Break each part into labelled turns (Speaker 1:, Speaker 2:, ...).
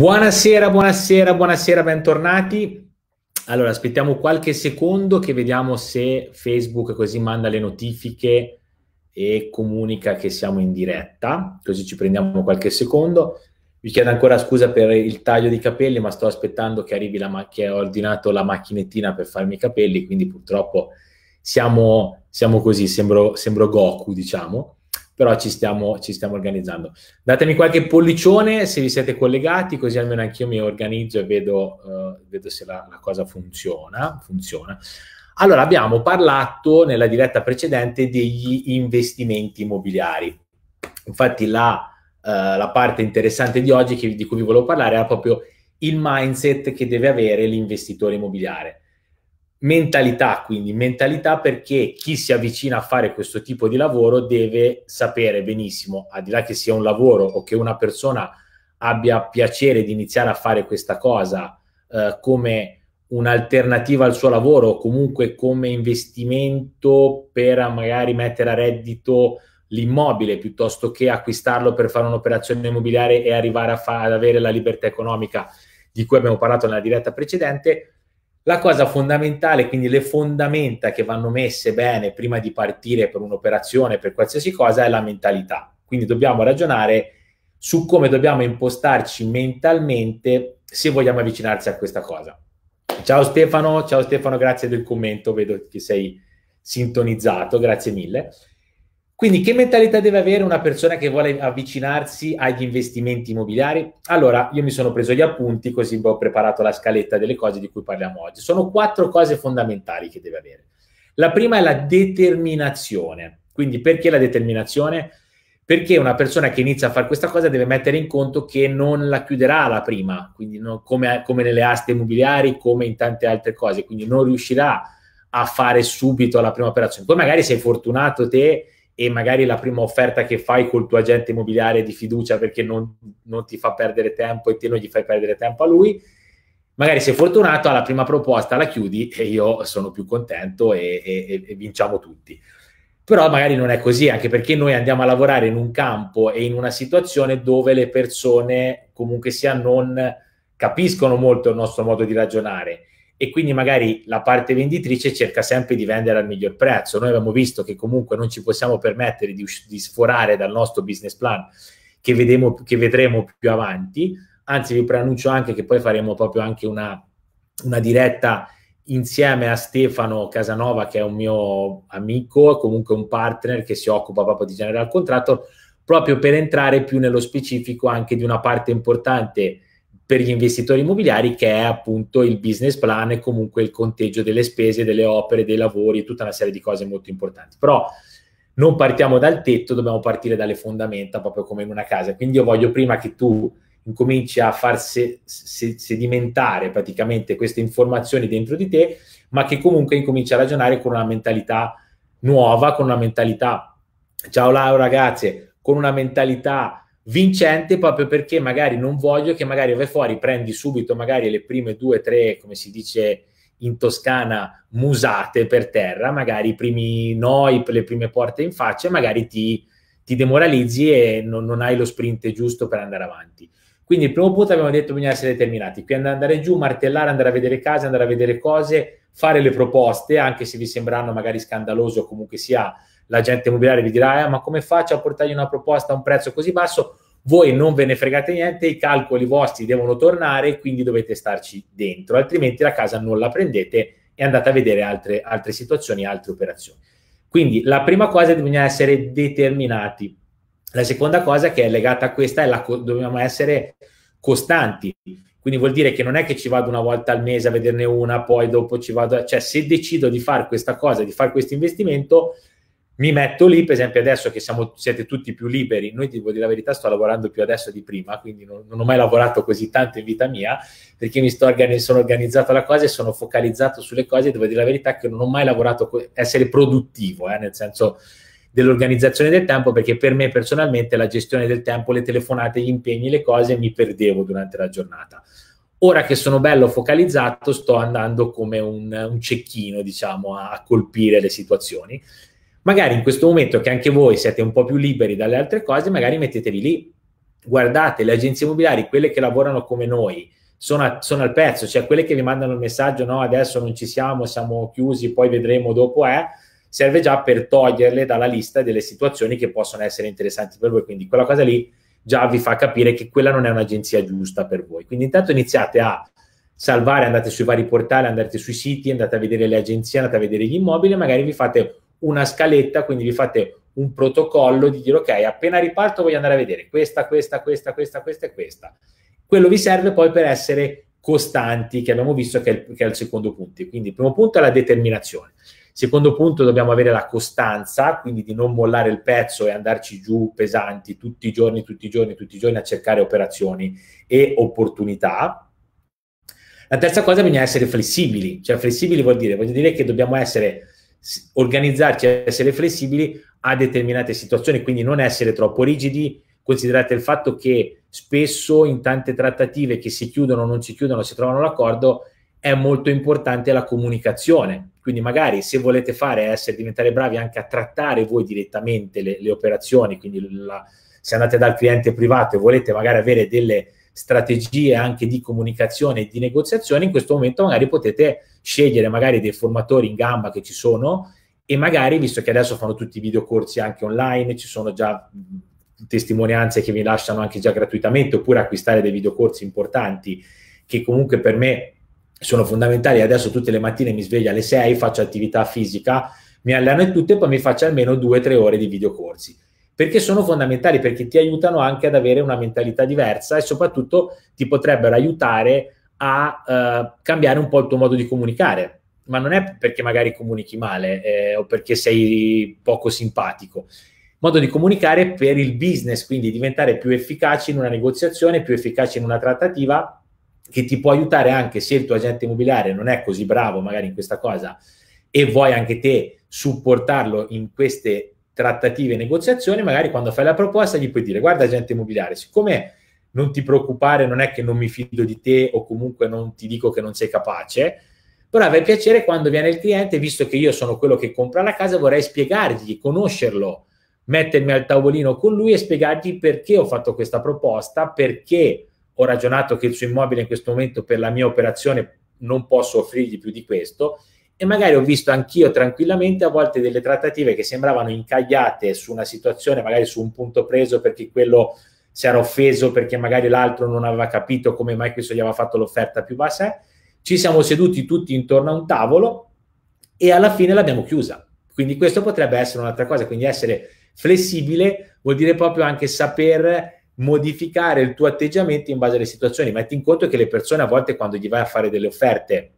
Speaker 1: Buonasera, buonasera, buonasera, bentornati. Allora, aspettiamo qualche secondo che vediamo se Facebook così manda le notifiche e comunica che siamo in diretta, così ci prendiamo qualche secondo. Vi chiedo ancora scusa per il taglio di capelli, ma sto aspettando che arrivi la macchina, ho ordinato la macchinettina per farmi i capelli, quindi purtroppo siamo, siamo così, sembro, sembro Goku, diciamo però ci stiamo, ci stiamo organizzando. Datemi qualche pollicione se vi siete collegati, così almeno anch'io mi organizzo e vedo, eh, vedo se la, la cosa funziona. funziona. Allora, abbiamo parlato nella diretta precedente degli investimenti immobiliari. Infatti la, eh, la parte interessante di oggi che, di cui vi volevo parlare era proprio il mindset che deve avere l'investitore immobiliare Mentalità, quindi mentalità perché chi si avvicina a fare questo tipo di lavoro deve sapere benissimo, al di là che sia un lavoro o che una persona abbia piacere di iniziare a fare questa cosa eh, come un'alternativa al suo lavoro o comunque come investimento per magari mettere a reddito l'immobile piuttosto che acquistarlo per fare un'operazione immobiliare e arrivare fa- ad avere la libertà economica di cui abbiamo parlato nella diretta precedente, la cosa fondamentale, quindi le fondamenta che vanno messe bene prima di partire per un'operazione, per qualsiasi cosa, è la mentalità. Quindi dobbiamo ragionare su come dobbiamo impostarci mentalmente se vogliamo avvicinarsi a questa cosa. Ciao Stefano, ciao Stefano, grazie del commento, vedo che sei sintonizzato, grazie mille. Quindi che mentalità deve avere una persona che vuole avvicinarsi agli investimenti immobiliari? Allora, io mi sono preso gli appunti così ho preparato la scaletta delle cose di cui parliamo oggi. Sono quattro cose fondamentali che deve avere. La prima è la determinazione. Quindi perché la determinazione? Perché una persona che inizia a fare questa cosa deve mettere in conto che non la chiuderà la prima, quindi non, come, come nelle aste immobiliari, come in tante altre cose, quindi non riuscirà a fare subito la prima operazione. Poi magari sei fortunato te e magari la prima offerta che fai col tuo agente immobiliare di fiducia perché non, non ti fa perdere tempo e te non gli fai perdere tempo a lui, magari sei fortunato, alla prima proposta la chiudi e io sono più contento e, e, e vinciamo tutti. Però magari non è così, anche perché noi andiamo a lavorare in un campo e in una situazione dove le persone comunque sia non capiscono molto il nostro modo di ragionare e quindi magari la parte venditrice cerca sempre di vendere al miglior prezzo. Noi abbiamo visto che comunque non ci possiamo permettere di, di sforare dal nostro business plan che, vedemo, che, vedremo più avanti, anzi vi preannuncio anche che poi faremo proprio anche una, una diretta insieme a Stefano Casanova che è un mio amico, comunque un partner che si occupa proprio di general contractor, proprio per entrare più nello specifico anche di una parte importante per gli investitori immobiliari che è appunto il business plan e comunque il conteggio delle spese, delle opere, dei lavori, e tutta una serie di cose molto importanti. Però non partiamo dal tetto, dobbiamo partire dalle fondamenta, proprio come in una casa. Quindi io voglio prima che tu incominci a far se, se, sedimentare praticamente queste informazioni dentro di te, ma che comunque incominci a ragionare con una mentalità nuova, con una mentalità, ciao Laura ragazze, con una mentalità vincente proprio perché magari non voglio che magari vai fuori, prendi subito magari le prime due, tre, come si dice in Toscana, musate per terra, magari i primi noi, le prime porte in faccia, magari ti, ti demoralizzi e non, non, hai lo sprint giusto per andare avanti. Quindi il primo punto abbiamo detto bisogna essere determinati, quindi andare giù, martellare, andare a vedere case, andare a vedere cose, fare le proposte, anche se vi sembrano magari scandaloso o comunque sia l'agente immobiliare vi dirà, eh, ma come faccio a portargli una proposta a un prezzo così basso? Voi non ve ne fregate niente, i calcoli vostri devono tornare, quindi dovete starci dentro, altrimenti la casa non la prendete e andate a vedere altre, altre situazioni, altre operazioni. Quindi la prima cosa è che bisogna essere determinati. La seconda cosa che è legata a questa è la dobbiamo essere costanti. Quindi vuol dire che non è che ci vado una volta al mese a vederne una, poi dopo ci vado, cioè se decido di fare questa cosa, di fare questo investimento, mi metto lì, per esempio adesso che siamo, siete tutti più liberi, noi devo dire la verità, sto lavorando più adesso di prima, quindi non, non ho mai lavorato così tanto in vita mia, perché mi organi- sono organizzato la cosa e sono focalizzato sulle cose, devo dire la verità che non ho mai lavorato, co- essere produttivo, eh, nel senso dell'organizzazione del tempo, perché per me personalmente la gestione del tempo, le telefonate, gli impegni, le cose mi perdevo durante la giornata. Ora che sono bello focalizzato, sto andando come un, un cecchino, diciamo, a, a colpire le situazioni Magari in questo momento che anche voi siete un po' più liberi dalle altre cose, magari mettetevi lì. Guardate, le agenzie immobiliari, quelle che lavorano come noi, sono, a, sono al pezzo, cioè quelle che vi mandano il messaggio, no, adesso non ci siamo, siamo chiusi, poi vedremo dopo, eh, serve già per toglierle dalla lista delle situazioni che possono essere interessanti per voi. Quindi quella cosa lì già vi fa capire che quella non è un'agenzia giusta per voi. Quindi intanto iniziate a salvare, andate sui vari portali, andate sui siti, andate a vedere le agenzie, andate a vedere gli immobili, magari vi fate una scaletta, quindi vi fate un protocollo di dire ok, appena riparto voglio andare a vedere questa, questa, questa, questa, questa e questa. Quello vi serve poi per essere costanti, che abbiamo visto che è, il, che è il secondo punto. Quindi il primo punto è la determinazione. Secondo punto dobbiamo avere la costanza, quindi di non mollare il pezzo e andarci giù pesanti tutti i giorni, tutti i giorni, tutti i giorni a cercare operazioni e opportunità. La terza cosa bisogna essere flessibili, cioè flessibili vuol dire, vuol dire che dobbiamo essere organizzarci, essere flessibili a determinate situazioni, quindi non essere troppo rigidi, considerate il fatto che spesso in tante trattative che si chiudono o non si chiudono, si trovano l'accordo, è molto importante la comunicazione. Quindi magari se volete fare, essere, diventare bravi anche a trattare voi direttamente le, le operazioni, quindi la, se andate dal cliente privato e volete magari avere delle strategie anche di comunicazione e di negoziazione, in questo momento magari potete scegliere magari dei formatori in gamba che ci sono e magari, visto che adesso fanno tutti i videocorsi anche online, ci sono già testimonianze che vi lasciano anche già gratuitamente, oppure acquistare dei videocorsi importanti che comunque per me sono fondamentali. Adesso tutte le mattine mi sveglio alle 6, faccio attività fisica, mi alleno in tutto e poi mi faccio almeno 2-3 ore di videocorsi perché sono fondamentali, perché ti aiutano anche ad avere una mentalità diversa e soprattutto ti potrebbero aiutare a uh, cambiare un po' il tuo modo di comunicare. Ma non è perché magari comunichi male eh, o perché sei poco simpatico. Modo di comunicare per il business, quindi diventare più efficaci in una negoziazione, più efficaci in una trattativa, che ti può aiutare anche se il tuo agente immobiliare non è così bravo magari in questa cosa e vuoi anche te supportarlo in queste trattative e negoziazioni, magari quando fai la proposta gli puoi dire guarda agente immobiliare, siccome non ti preoccupare, non è che non mi fido di te o comunque non ti dico che non sei capace, però avrei piacere quando viene il cliente, visto che io sono quello che compra la casa, vorrei spiegargli, conoscerlo, mettermi al tavolino con lui e spiegargli perché ho fatto questa proposta, perché ho ragionato che il suo immobile in questo momento per la mia operazione non posso offrirgli più di questo e magari ho visto anch'io tranquillamente a volte delle trattative che sembravano incagliate su una situazione, magari su un punto preso perché quello si era offeso perché magari l'altro non aveva capito come mai questo gli aveva fatto l'offerta più bassa. Ci siamo seduti tutti intorno a un tavolo e alla fine l'abbiamo chiusa. Quindi questo potrebbe essere un'altra cosa, quindi essere flessibile vuol dire proprio anche saper modificare il tuo atteggiamento in base alle situazioni. Metti in conto che le persone a volte quando gli vai a fare delle offerte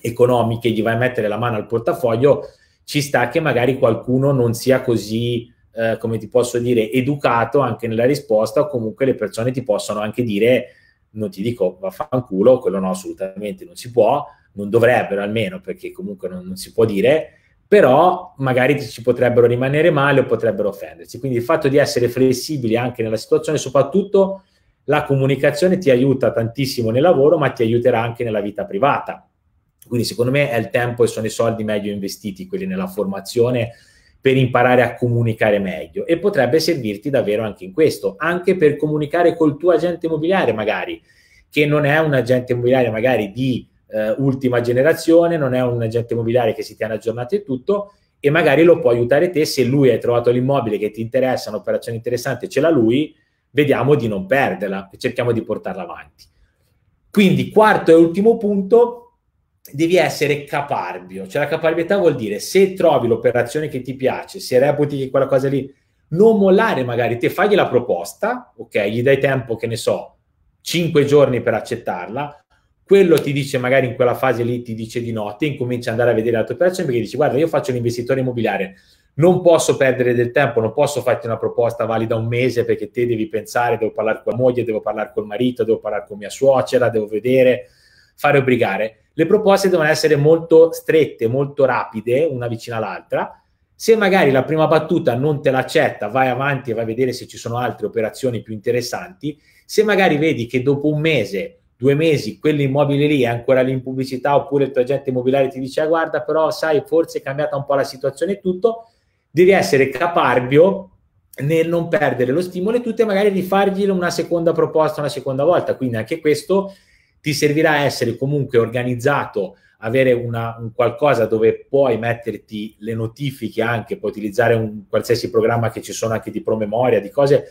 Speaker 1: economiche, gli vai a mettere la mano al portafoglio, ci sta che magari qualcuno non sia così, eh, come ti posso dire, educato anche nella risposta o comunque le persone ti possono anche dire non ti dico vaffanculo, quello no assolutamente non si può, non dovrebbero almeno perché comunque non, non si può dire, però magari ci potrebbero rimanere male o potrebbero offendersi. Quindi il fatto di essere flessibili anche nella situazione, soprattutto la comunicazione ti aiuta tantissimo nel lavoro, ma ti aiuterà anche nella vita privata quindi secondo me è il tempo e sono i soldi meglio investiti, quelli nella formazione, per imparare a comunicare meglio e potrebbe servirti davvero anche in questo, anche per comunicare col tuo agente immobiliare magari, che non è un agente immobiliare magari di eh, ultima generazione, non è un agente immobiliare che si tiene aggiornato e tutto e magari lo può aiutare te se lui ha trovato l'immobile che ti interessa, un'operazione interessante, ce l'ha lui, vediamo di non perderla e cerchiamo di portarla avanti. Quindi quarto e ultimo punto, devi essere caparbio. Cioè la caparbietà vuol dire se trovi l'operazione che ti piace, se reputi che quella cosa lì non mollare magari, te fagli la proposta, ok, gli dai tempo che ne so, 5 giorni per accettarla, quello ti dice magari in quella fase lì ti dice di no, te incominci ad andare a vedere la tua operazione perché dici guarda io faccio l'investitore immobiliare, non posso perdere del tempo, non posso farti una proposta valida un mese perché te devi pensare, devo parlare con la moglie, devo parlare col marito, devo parlare con mia suocera, devo vedere, fare obbligare. Le proposte devono essere molto strette, molto rapide, una vicina all'altra. Se magari la prima battuta non te l'accetta, vai avanti e vai a vedere se ci sono altre operazioni più interessanti. Se magari vedi che dopo un mese, due mesi, quell'immobile lì è ancora lì in pubblicità oppure il tuo agente immobiliare ti dice ah, guarda però sai forse è cambiata un po' la situazione e tutto, devi essere caparbio nel non perdere lo stimolo e tutto e magari rifargli una seconda proposta una seconda volta. Quindi anche questo ti servirà essere comunque organizzato, avere una, un qualcosa dove puoi metterti le notifiche anche, puoi utilizzare un qualsiasi programma che ci sono anche di promemoria, di cose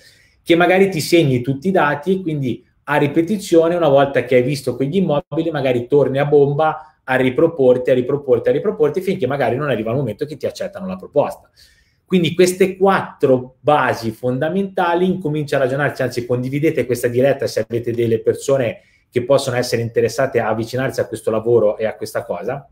Speaker 1: che magari ti segni tutti i dati e quindi a ripetizione, una volta che hai visto quegli immobili, magari torni a bomba a riproporti, a riproporti, a riproporti, finché magari non arriva il momento che ti accettano la proposta. Quindi queste quattro basi fondamentali, incomincia a ragionarci, anzi condividete questa diretta se avete delle persone che possono essere interessate a avvicinarsi a questo lavoro e a questa cosa,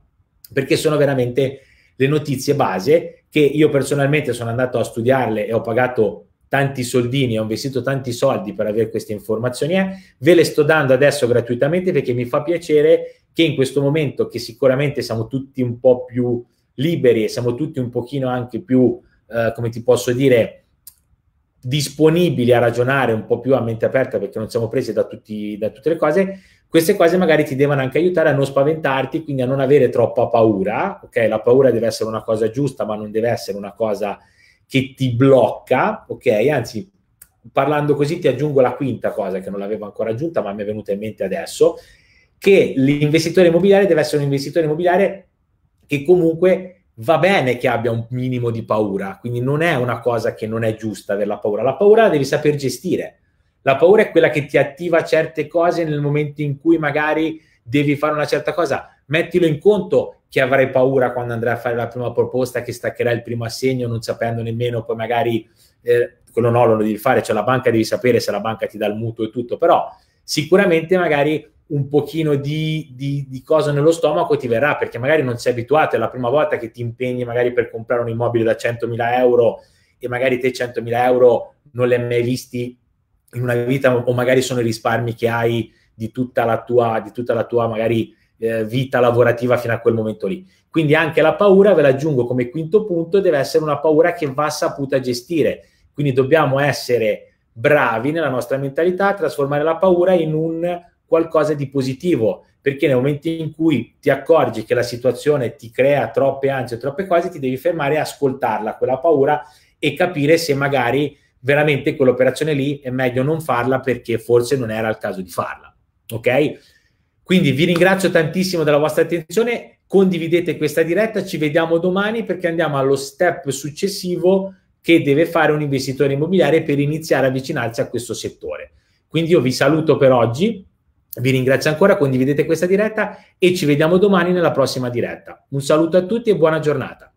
Speaker 1: perché sono veramente le notizie base che io personalmente sono andato a studiarle e ho pagato tanti soldini, ho investito tanti soldi per avere queste informazioni, eh. ve le sto dando adesso gratuitamente perché mi fa piacere che in questo momento che sicuramente siamo tutti un po' più liberi e siamo tutti un pochino anche più, eh, come ti posso dire, disponibili a ragionare un po' più a mente aperta perché non siamo presi da, tutti, da tutte le cose, queste cose magari ti devono anche aiutare a non spaventarti, quindi a non avere troppa paura, ok? La paura deve essere una cosa giusta, ma non deve essere una cosa che ti blocca, ok? Anzi, parlando così ti aggiungo la quinta cosa che non l'avevo ancora aggiunta, ma mi è venuta in mente adesso, che l'investitore immobiliare deve essere un investitore immobiliare che comunque va bene che abbia un minimo di paura, quindi non è una cosa che non è giusta aver la paura, la paura la devi saper gestire. La paura è quella che ti attiva certe cose nel momento in cui magari devi fare una certa cosa. Mettilo in conto che avrai paura quando andrai a fare la prima proposta che staccherai il primo assegno non sapendo nemmeno poi magari eh, quello no lo devi fare, cioè la banca devi sapere se la banca ti dà il mutuo e tutto, però sicuramente magari un pochino di, di, di cosa nello stomaco ti verrà perché magari non sei abituato, è la prima volta che ti impegni magari per comprare un immobile da 100.000 euro e magari te 100.000 euro non li hai mai visti in una vita o magari sono i risparmi che hai di tutta la tua, di tutta la tua magari eh, vita lavorativa fino a quel momento lì. Quindi anche la paura, ve l'aggiungo come quinto punto, deve essere una paura che va saputa gestire. Quindi dobbiamo essere bravi nella nostra mentalità, trasformare la paura in un qualcosa di positivo, perché nel momento in cui ti accorgi che la situazione ti crea troppe ansie, troppe cose, ti devi fermare e ascoltarla, quella paura, e capire se magari veramente quell'operazione lì è meglio non farla perché forse non era il caso di farla. Ok? Quindi vi ringrazio tantissimo della vostra attenzione, condividete questa diretta, ci vediamo domani perché andiamo allo step successivo che deve fare un investitore immobiliare per iniziare a avvicinarsi a questo settore. Quindi io vi saluto per oggi, vi ringrazio ancora, condividete questa diretta e ci vediamo domani nella prossima diretta. Un saluto a tutti e buona giornata.